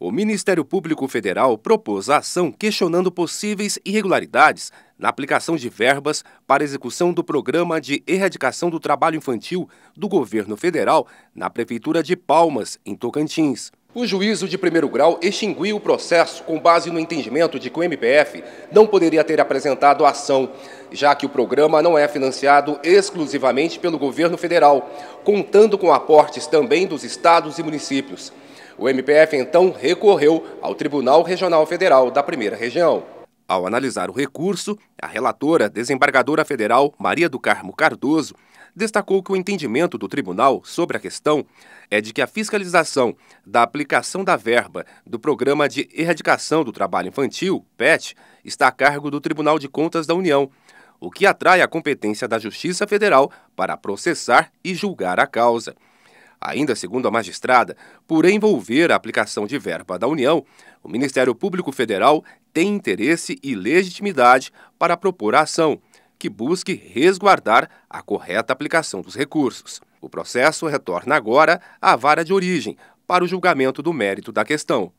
O Ministério Público Federal propôs a ação questionando possíveis irregularidades na aplicação de verbas para execução do Programa de Erradicação do Trabalho Infantil do Governo Federal na Prefeitura de Palmas, em Tocantins. O juízo de primeiro grau extinguiu o processo com base no entendimento de que o MPF não poderia ter apresentado ação, já que o programa não é financiado exclusivamente pelo governo federal, contando com aportes também dos estados e municípios. O MPF então recorreu ao Tribunal Regional Federal da Primeira Região. Ao analisar o recurso, a relatora, desembargadora federal Maria do Carmo Cardoso, destacou que o entendimento do tribunal sobre a questão é de que a fiscalização da aplicação da verba do Programa de Erradicação do Trabalho Infantil, PET, está a cargo do Tribunal de Contas da União, o que atrai a competência da Justiça Federal para processar e julgar a causa. Ainda segundo a magistrada, por envolver a aplicação de verba da União, o Ministério Público Federal tem interesse e legitimidade para propor a ação que busque resguardar a correta aplicação dos recursos. O processo retorna agora à vara de origem para o julgamento do mérito da questão.